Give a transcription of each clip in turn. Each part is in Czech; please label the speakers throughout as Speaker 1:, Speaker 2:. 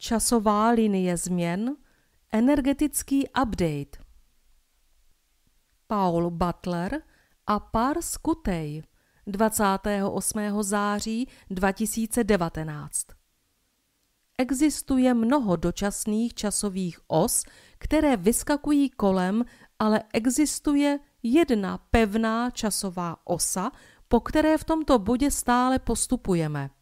Speaker 1: časová linie změn, energetický update. Paul Butler a Pars Skutej 28. září 2019 Existuje mnoho dočasných časových os, které vyskakují kolem, ale existuje jedna pevná časová osa, po které v tomto bodě stále postupujeme –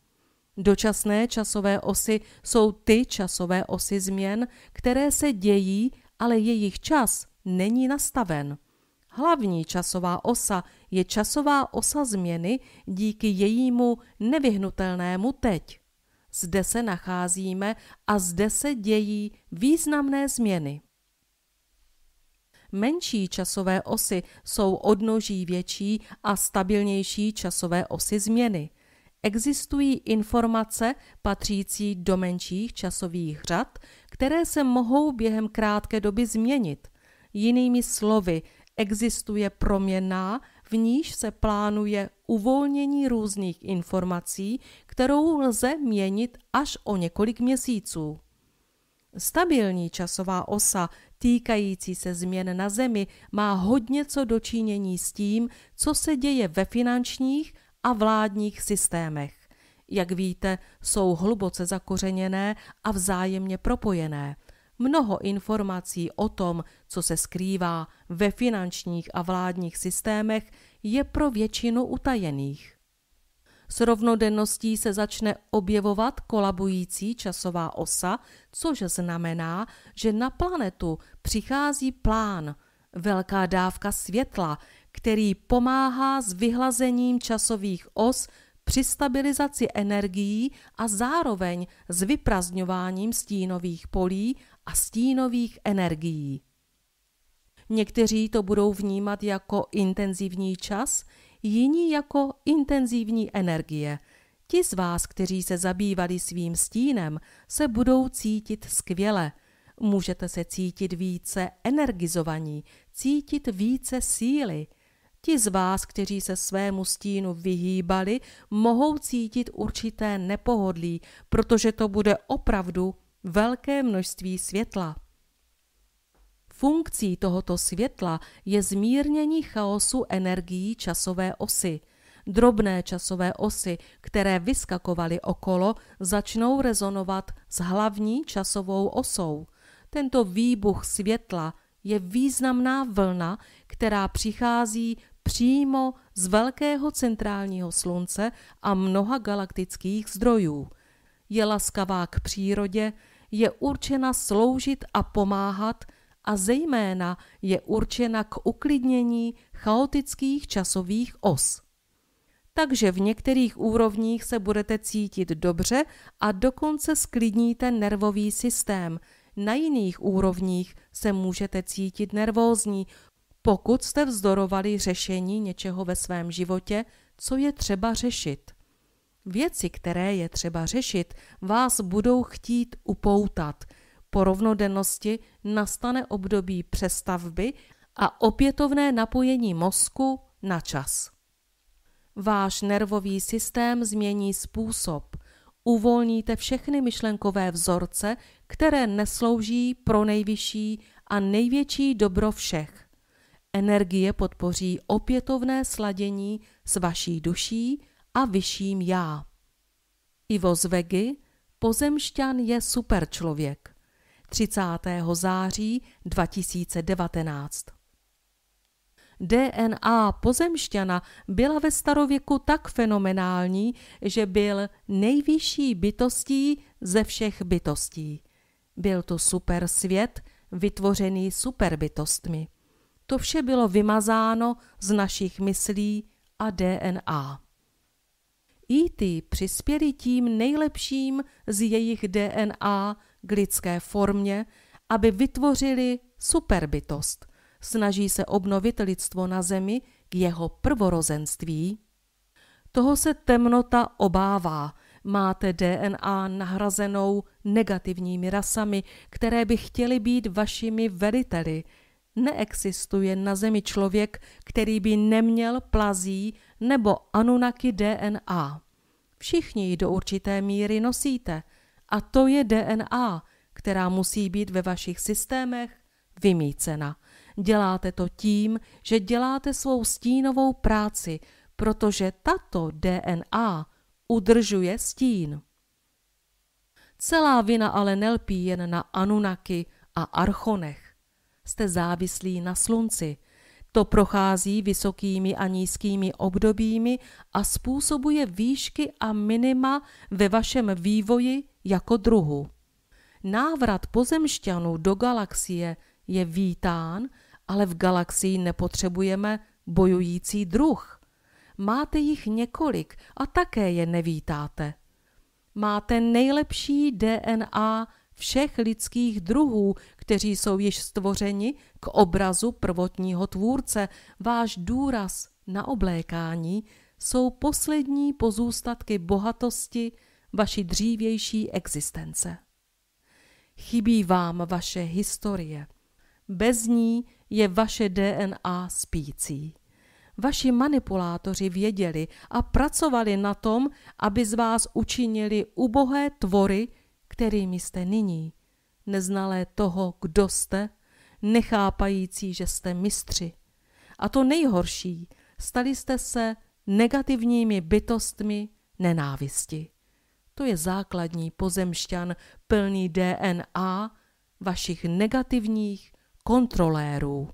Speaker 1: Dočasné časové osy jsou ty časové osy změn, které se dějí, ale jejich čas není nastaven. Hlavní časová osa je časová osa změny díky jejímu nevyhnutelnému teď. Zde se nacházíme a zde se dějí významné změny. Menší časové osy jsou odnoží větší a stabilnější časové osy změny. Existují informace patřící do menších časových řad, které se mohou během krátké doby změnit. Jinými slovy, existuje proměna, v níž se plánuje uvolnění různých informací, kterou lze měnit až o několik měsíců. Stabilní časová osa týkající se změn na Zemi má hodně co dočínění s tím, co se děje ve finančních a vládních systémech. Jak víte, jsou hluboce zakořeněné a vzájemně propojené. Mnoho informací o tom, co se skrývá ve finančních a vládních systémech, je pro většinu utajených. S rovnodenností se začne objevovat kolabující časová osa, což znamená, že na planetu přichází plán, velká dávka světla, který pomáhá s vyhlazením časových os při stabilizaci energií a zároveň s vyprazňováním stínových polí a stínových energií. Někteří to budou vnímat jako intenzivní čas, jiní jako intenzivní energie. Ti z vás, kteří se zabývali svým stínem, se budou cítit skvěle. Můžete se cítit více energizovaní, cítit více síly – Ti z vás, kteří se svému stínu vyhýbali, mohou cítit určité nepohodlí, protože to bude opravdu velké množství světla. Funkcí tohoto světla je zmírnění chaosu energií časové osy. Drobné časové osy, které vyskakovaly okolo, začnou rezonovat s hlavní časovou osou. Tento výbuch světla je významná vlna, která přichází přímo z velkého centrálního slunce a mnoha galaktických zdrojů. Je laskavá k přírodě, je určena sloužit a pomáhat a zejména je určena k uklidnění chaotických časových os. Takže v některých úrovních se budete cítit dobře a dokonce sklidníte nervový systém. Na jiných úrovních se můžete cítit nervózní, pokud jste vzdorovali řešení něčeho ve svém životě, co je třeba řešit. Věci, které je třeba řešit, vás budou chtít upoutat. Po rovnodennosti nastane období přestavby a opětovné napojení mozku na čas. Váš nervový systém změní způsob. Uvolníte všechny myšlenkové vzorce, které neslouží pro nejvyšší a největší dobro všech energie podpoří opětovné sladění s vaší duší a vyšším já. Ivo Zvegi, pozemšťan je superčlověk. 30. září 2019 DNA pozemšťana byla ve starověku tak fenomenální, že byl nejvyšší bytostí ze všech bytostí. Byl to super svět, vytvořený superbytostmi to vše bylo vymazáno z našich myslí a DNA. ty přispěli tím nejlepším z jejich DNA k lidské formě, aby vytvořili superbytost. Snaží se obnovit lidstvo na zemi k jeho prvorozenství. Toho se temnota obává. Máte DNA nahrazenou negativními rasami, které by chtěly být vašimi veliteli – neexistuje na zemi člověk, který by neměl plazí nebo anunaky DNA. Všichni ji do určité míry nosíte a to je DNA, která musí být ve vašich systémech vymícena. Děláte to tím, že děláte svou stínovou práci, protože tato DNA udržuje stín. Celá vina ale nelpí jen na Anunaky a Archonech jste závislí na slunci. To prochází vysokými a nízkými obdobími a způsobuje výšky a minima ve vašem vývoji jako druhu. Návrat pozemšťanů do galaxie je vítán, ale v galaxii nepotřebujeme bojující druh. Máte jich několik a také je nevítáte. Máte nejlepší DNA všech lidských druhů, kteří jsou již stvořeni k obrazu prvotního tvůrce. Váš důraz na oblékání jsou poslední pozůstatky bohatosti vaší dřívější existence. Chybí vám vaše historie. Bez ní je vaše DNA spící. Vaši manipulátoři věděli a pracovali na tom, aby z vás učinili ubohé tvory kterými jste nyní, neznalé toho, kdo jste, nechápající, že jste mistři. A to nejhorší, stali jste se negativními bytostmi nenávisti. To je základní pozemšťan plný DNA vašich negativních kontrolérů.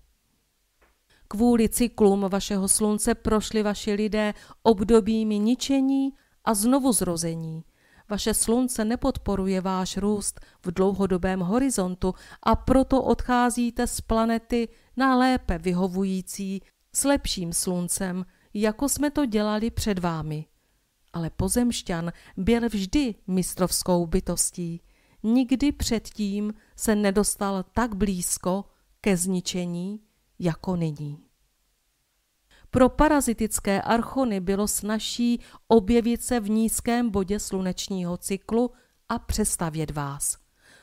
Speaker 1: Kvůli cyklům vašeho slunce prošli vaši lidé obdobími ničení a znovuzrození, vaše slunce nepodporuje váš růst v dlouhodobém horizontu a proto odcházíte z planety na lépe vyhovující s lepším sluncem, jako jsme to dělali před vámi. Ale pozemšťan byl vždy mistrovskou bytostí. Nikdy předtím se nedostal tak blízko ke zničení jako nyní. Pro parazitické archony bylo snažší objevit se v nízkém bodě slunečního cyklu a přestavět vás.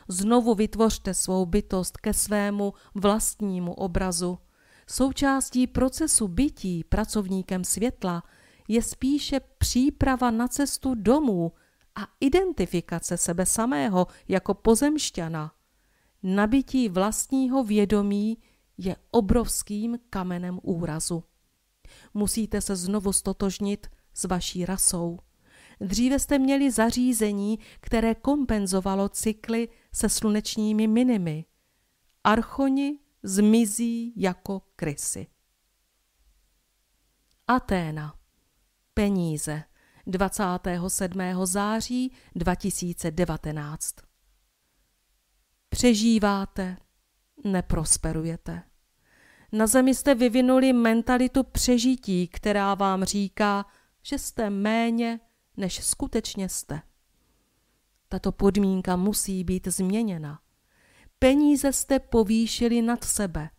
Speaker 1: Znovu vytvořte svou bytost ke svému vlastnímu obrazu. Součástí procesu bytí pracovníkem světla je spíše příprava na cestu domů a identifikace sebe samého jako pozemšťana. Nabití vlastního vědomí je obrovským kamenem úrazu musíte se znovu stotožnit s vaší rasou. Dříve jste měli zařízení, které kompenzovalo cykly se slunečními minimy. Archoni zmizí jako krysy. Aténa. Peníze. 27. září 2019. Přežíváte, neprosperujete. Na zemi jste vyvinuli mentalitu přežití, která vám říká, že jste méně, než skutečně jste. Tato podmínka musí být změněna. Peníze jste povýšili nad sebe.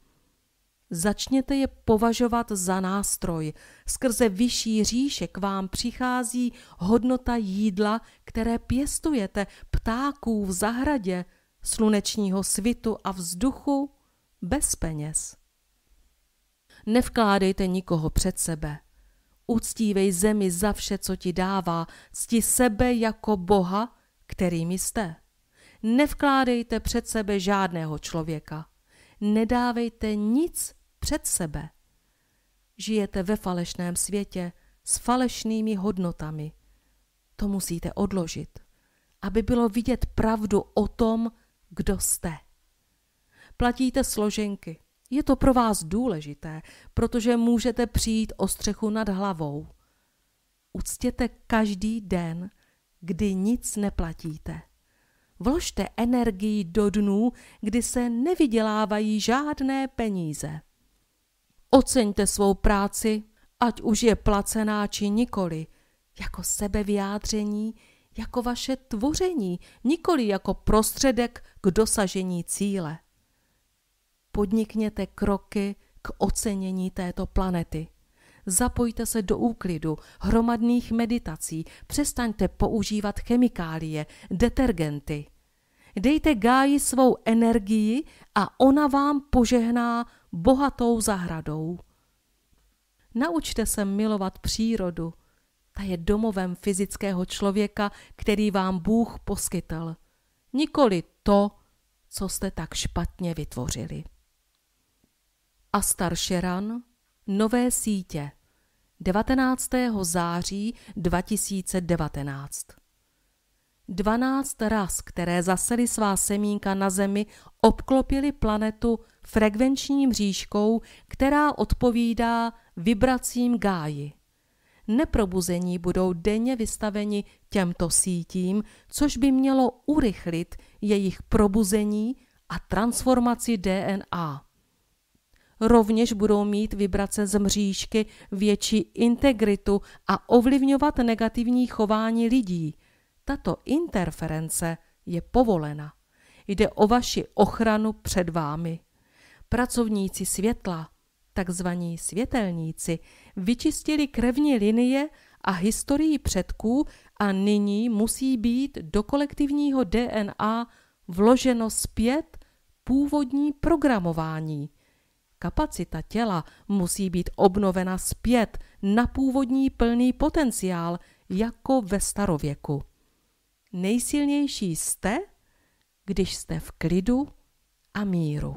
Speaker 1: Začněte je považovat za nástroj. Skrze vyšší říše k vám přichází hodnota jídla, které pěstujete, ptáků v zahradě, slunečního svitu a vzduchu bez peněz nevkládejte nikoho před sebe. Uctívej zemi za vše, co ti dává, cti sebe jako Boha, kterým jste. Nevkládejte před sebe žádného člověka. Nedávejte nic před sebe. Žijete ve falešném světě s falešnými hodnotami. To musíte odložit, aby bylo vidět pravdu o tom, kdo jste. Platíte složenky, je to pro vás důležité, protože můžete přijít o střechu nad hlavou. Uctěte každý den, kdy nic neplatíte. Vložte energii do dnů, kdy se nevydělávají žádné peníze. Oceňte svou práci, ať už je placená či nikoli, jako sebevyjádření, jako vaše tvoření, nikoli jako prostředek k dosažení cíle podnikněte kroky k ocenění této planety. Zapojte se do úklidu, hromadných meditací, přestaňte používat chemikálie, detergenty. Dejte Gáji svou energii a ona vám požehná bohatou zahradou. Naučte se milovat přírodu. Ta je domovem fyzického člověka, který vám Bůh poskytl. Nikoli to, co jste tak špatně vytvořili. A Staršeran Nové sítě 19. září 2019 Dvanáct ras, které zasely svá semínka na Zemi, obklopily planetu frekvenční mřížkou, která odpovídá vibracím gáji. Neprobuzení budou denně vystaveni těmto sítím, což by mělo urychlit jejich probuzení a transformaci DNA rovněž budou mít vibrace z mřížky větší integritu a ovlivňovat negativní chování lidí. Tato interference je povolena. Jde o vaši ochranu před vámi. Pracovníci světla, takzvaní světelníci, vyčistili krevní linie a historii předků a nyní musí být do kolektivního DNA vloženo zpět původní programování – Kapacita těla musí být obnovena zpět na původní plný potenciál, jako ve starověku. Nejsilnější jste, když jste v klidu a míru.